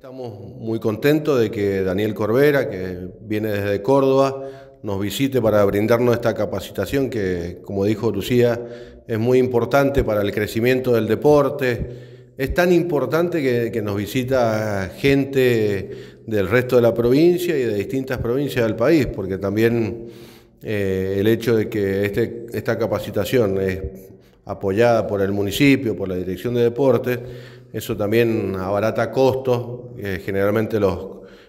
Estamos muy contentos de que Daniel Corbera, que viene desde Córdoba, nos visite para brindarnos esta capacitación que, como dijo Lucía, es muy importante para el crecimiento del deporte. Es tan importante que, nos visita gente del resto de la provincia y de distintas provincias del país, porque también eh, el hecho de que este, esta capacitación es apoyada por el municipio, por la Dirección de Deportes, eso también abarata costos. Eh, generalmente los,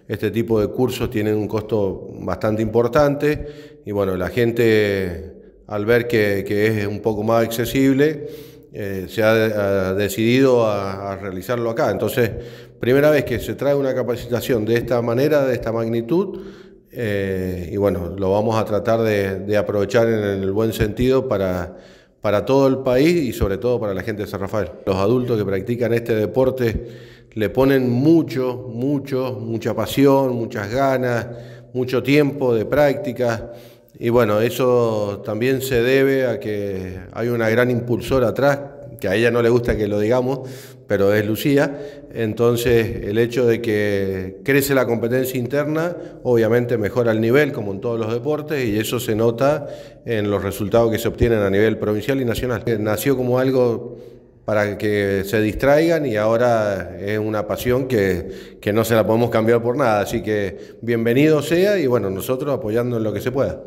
este tipo de cursos tienen un costo bastante importante y bueno, la gente al ver que, es un poco más accesible, eh, se ha, decidido a, realizarlo acá. Entonces, primera vez que se trae una capacitación de esta manera, de esta magnitud, eh, y bueno, lo vamos a tratar de aprovechar en el buen sentido para para todo el país y sobre todo para la gente de San Rafael. Los adultos que practican este deporte le ponen mucho, mucho, mucha pasión, muchas ganas, mucho tiempo de práctica. Y bueno, eso también se debe a que hay una gran impulsora atrás que a ella no le gusta que lo digamos, pero es Lucía. Entonces, el hecho de que crece la competencia interna, obviamente mejora el nivel, como en todos los deportes, y eso se nota en los resultados que se obtienen a nivel provincial y nacional. Eh, nació como algo para que se distraigan y ahora es una pasión que, que no se la podemos cambiar por nada. Así que bienvenido sea y bueno, nosotros apoyando en lo que se pueda.